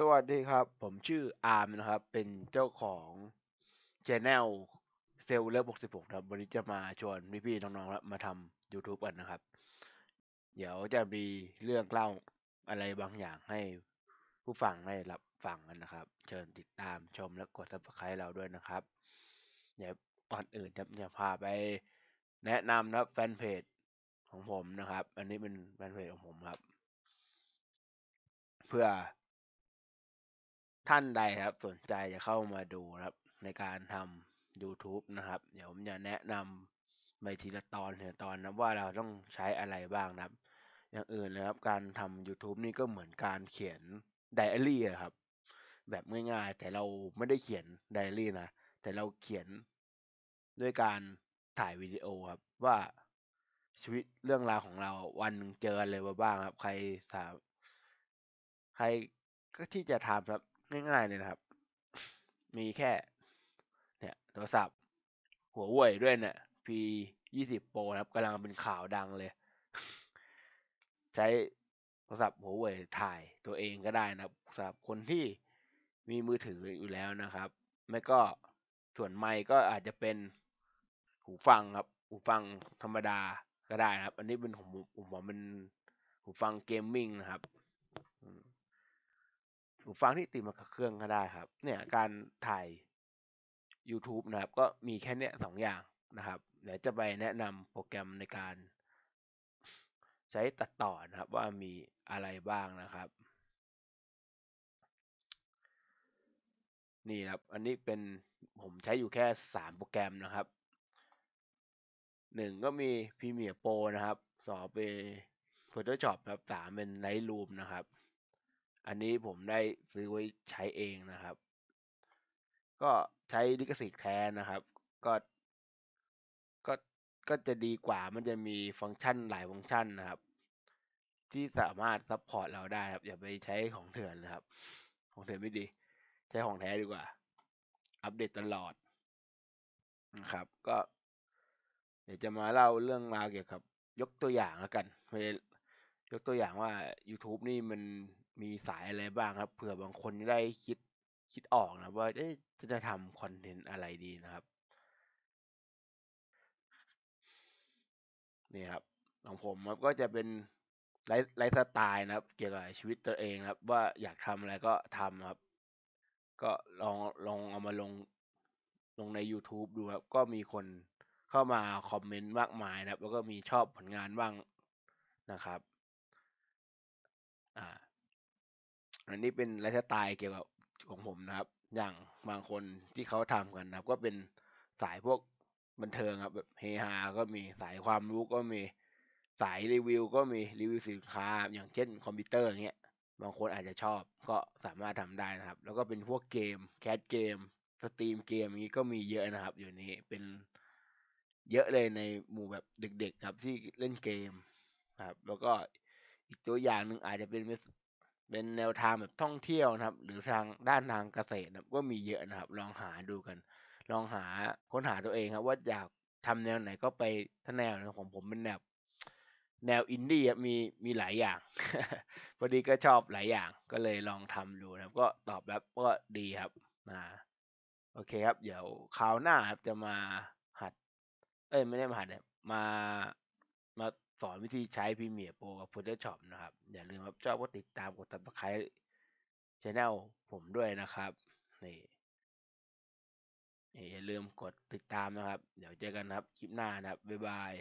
สวัสดีครับ ผมชื่ออาร์มนะครับ เป็นเจ้าของชแนลเซลล์เลิฟ66ครับวันนี้จะมาชวนพี่ๆน้องๆมาทำ YouTube กันนะครับ เดี๋ยวจะมีเรื่องเล่าอะไรบางอย่างให้ผู้ฟังได้รับฟังกันนะครับ เชิญติดตามชมและกด subscribe เราด้วยนะครับ เดี๋ยวก่อนอื่นจะจะพาไปแนะนำนะครับแฟนเพจของผมนะครับ อันนี้เป็นแฟนเพจของผมครับ เพื่อท่านใดครับ สนใจจะเข้ามาดูครับ ในการทำ YouTube นะครับ เดี๋ยวผมจะแนะนำไปทีละตอนทีละตอนนะว่าเราต้องใช้อะไรบ้างนะครับ อย่างอื่นนะครับการทำ YouTube นี่ก็เหมือนการเขียนไดอารี่ครับ แบบง่ายๆ แต่เราไม่ได้เขียนไดอารี่นะแต่เราเขียนด้วยการถ่ายวิดีโอครับว่าชีวิตเรื่องราวของเราวันเจออะไรบ้างครับ ใครสามใครก็ที่จะทำครับง่ายๆเลยนะครับ มีแค่ เนี่ย โทรศัพท์หัวเว่ยด้วยเนะี่ย P ยี่สิบโปรครับกำลังเป็นข่าวดังเลย ใช้โทรศัพท์หัวเว่ยถ่ายตัวเองก็ได้นะครับสำหรับคนที่มีมือถืออยู่แล้วนะครับ ไม่ก็ส่วนไมค์ก็อาจจะเป็นหูฟังครับ หูฟังธรรมดาก็ได้นะครับ อันนี้เป็นผมผมอกเป็นหูฟังเกมมิ่งนะครับหูฟังที่ติดมากับเครื่องก็ได้ครับ เนี่ยการถ่าย YouTube นะครับ ก็มีแค่เนี้ยสองอย่างนะครับ เดี๋ยวจะไปแนะนำโปรแกรมในการใช้ตัดต่อนะครับ ว่ามีอะไรบ้างนะครับ นี่ครับ อันนี้เป็นผมใช้อยู่แค่สามโปรแกรมนะครับ หนึ่งก็มี Premiere Pro นะครับ สองเป็น Photoshop ครับสามเป็น Lightroom นะครับอันนี้ผมได้ซื้อไว้ใช้เองนะครับ ก็ใช้ลิขสิทธิ์แทนนะครับ ก็ ก็ ก็จะดีกว่ามันจะมีฟังก์ชันหลายฟังก์ชันนะครับ ที่สามารถซัพพอร์ตเราได้ครับ อย่าไปใช้ของเถื่อนนะครับ ของเถื่อนไม่ดี ใช้ของแท้ดีกว่า อัปเดตตลอด นะครับ ก็ เดี๋ยวจะมาเล่าเรื่องราวเกี่ยวกับ ยกตัวอย่างแล้วกัน่ยกตัวอย่างว่า YouTube นี่มันมีสายอะไรบ้างครับเผื่อบางคนได้คิดคิดออกนะว่าจะจะทำคอนเทนต์อะไรดีนะครับนี่ครับของผมครับก็จะเป็นไลฟ์ไลฟ์สไตล์นะครับ เกี่ยวกับชีวิตตัวเองครับ ว่าอยากทำอะไรก็ทำครับ ก็ลองลองเอามาลงลงใน YouTube ดูครับ ก็มีคนเข้ามาคอมเมนต์มากมายนะครับ แล้วก็มีชอบผลงานบ้างนะครับอันนี้เป็นไลฟ์สไตล์เกี่ยวกับของผมนะครับ อย่างบางคนที่เขาทำกันนะครับ ก็เป็นสายพวกบันเทิงครับแบบเฮฮาก็มีสายความรู้ก็มีสายรีวิวก็มีรีวิวสินค้า อย่างเช่น คอมพิวเตอร์อย่างเงี้ยบางคนอาจจะชอบ ก็สามารถทำได้นะครับ แล้วก็เป็นพวกเกมแคสเกม สตรีมเกมนี้ก็มีเยอะนะครับ อยู่นี้เป็นเยอะเลยในหมู่แบบเด็กๆครับ ที่เล่นเกมครับ แล้วก็อีกตัวอย่างหนึ่งอาจจะเป็นเป็นแนวทางแบบท่องเที่ยวนะครับ หรือทางด้านทางเกษตรนะก็มีเยอะนะครับลองหาดูกัน ลองหาค้นหาตัวเองครับ ว่าอยากทำแนวไหนก็ไปท่าแนวนะของผมเป็นแนวแนวอินดี้มีมีหลายอย่างพอดีก็ชอบหลายอย่าง ก็เลยลองทำดูนะครับ ก็ตอบแบบก็ดีครับนะโอเคครับเดี๋ยวคราวหน้าครับจะมาหัด เอ้ยไม่ได้มาหัดเนี่ยมามาสอนวิธีใช้ Premiere Pro กับ Photoshop นะครับ อย่าลืมครับชอบก็ติดตามกดติดตาม i b e c h ผมด้วยนะครับนี่อย่าลืมกดติดตามนะครับ เดี๋ยวเจอกันครับคลิปหน้านะครับบ๊ายบาย